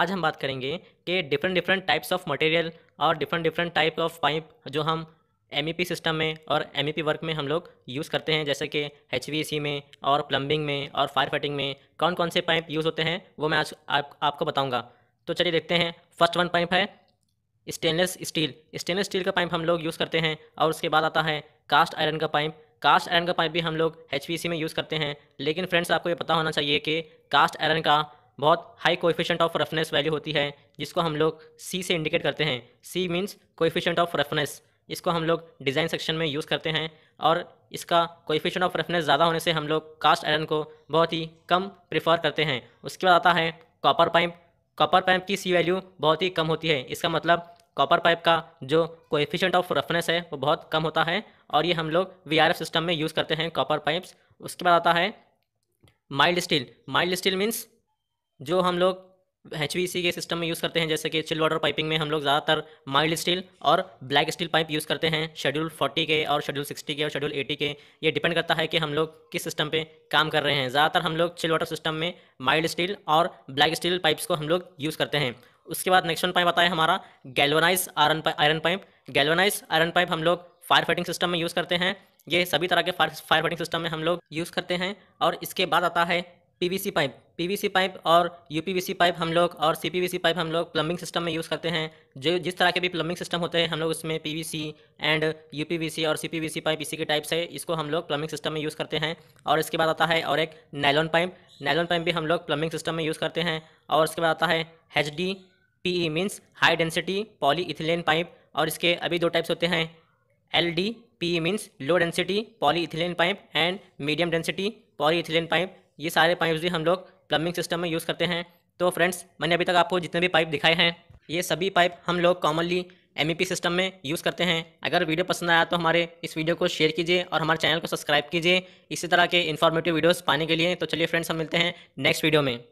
आज हम बात करेंगे कि different different types of material और different different type of pipe जो हम एम सिस्टम e में और एम वर्क e में हम लोग यूज़ करते हैं जैसे कि एच में और प्लम्बिंग में और फायर फाइटिंग में कौन कौन से पाइप यूज़ होते हैं वो मैं आज आप, आपको बताऊँगा तो चलिए देखते हैं फर्स्ट वन पाइप है स्टेनलेस स्टील स्टेनलेस स्टील का पाइप हम लोग यूज़ करते हैं और उसके बाद आता है कास्ट आयरन का पाइप कास्ट आयरन का पाइप भी हम लोग एच में यूज़ करते हैं लेकिन फ्रेंड्स आपको ये पता होना चाहिए कि कास्ट आयरन का बहुत high coefficient of roughness value होती है जिसको हम लोग सी से इंडिकेट करते हैं C means coefficient of roughness इसको हम लोग डिज़ाइन सेक्शन में यूज़ करते हैं और इसका कोफिशेंट ऑफ रफनेस ज़्यादा होने से हम लोग कास्ट आयरन को बहुत ही कम प्रेफर करते हैं उसके बाद आता है कॉपर पाइप कॉपर पाइप की सी वैल्यू बहुत ही कम होती है इसका मतलब कॉपर पाइप का जो कोफिशेंट ऑफ रफनेस है वो बहुत कम होता है और ये हम लोग वी सिस्टम में यूज़ करते हैं कॉपर पाइप्स उसके बाद आता है mild steel mild steel means जो हम लोग एच के सिस्टम में यूज़ करते हैं जैसे कि चिल वाटर पाइपिंग में हम लोग ज़्यादातर माइल्ड स्टील और ब्लैक स्टील पाइप यूज़ करते हैं शेड्यूल 40 के और शेड्यूल 60 के और शेड्यूल 80 के ये डिपेंड करता है कि हम लोग किस सिस्टम पे काम कर रहे हैं ज़्यादातर हम लोग चिल वाटर सिस्टम में माइल्ड स्टील और ब्लैक स्टील पाइप्स को हम लोग यूज़ करते हैं उसके बाद नेक्स्ट वन पाइप आता है हमारा galvanise iron iron pipe galvanise iron pipe हम लोग फायर फाइटिंग सिस्टम में यूज़ करते हैं ये सभी तरह के फायर फायर फाइटिंग सिस्टम में हम लोग यूज़ करते हैं और इसके बाद आता है पीवीसी पाइप पीवीसी पाइप और यूपीवीसी पाइप हम लोग और सीपीवीसी पाइप हम लोग प्लम्बिंग सिस्टम में यूज़ करते हैं जो जिस तरह के भी प्लम्बिंग सिस्टम होते हैं हम लोग उसमें पीवीसी एंड यूपीवीसी और सीपीवीसी पाइप इसी के टाइप्स है इसको हम लोग प्लम्बिंग सिस्टम में यूज़ करते हैं और इसके बाद आता है और एक नायलॉन पाइप नायलॉन पाइप भी हम लोग प्लम्बिंग सिस्टम में यूज़ करते हैं और इसके बाद आता है H D P E means high density polyethylene pipe और इसके अभी दो टाइप्स होते हैं L D P E means low density polyethylene pipe and medium density polyethylene pipe ये सारे पाइप्स भी हम लोग प्लम्बिंग सिस्टम में यूज़ करते हैं तो फ्रेंड्स मैंने अभी तक आपको जितने भी पाइप दिखाए हैं ये सभी पाइप हम लोग कॉमनली एम सिस्टम में यूज़ करते हैं अगर वीडियो पसंद आया तो हमारे इस वीडियो को शेयर कीजिए और हमारे चैनल को सब्सक्राइब कीजिए इसी तरह के इन्फॉर्मेटिव वीडियोस पाने के लिए तो चलिए फ्रेंड्स हम मिलते हैं नेक्स्ट वीडियो में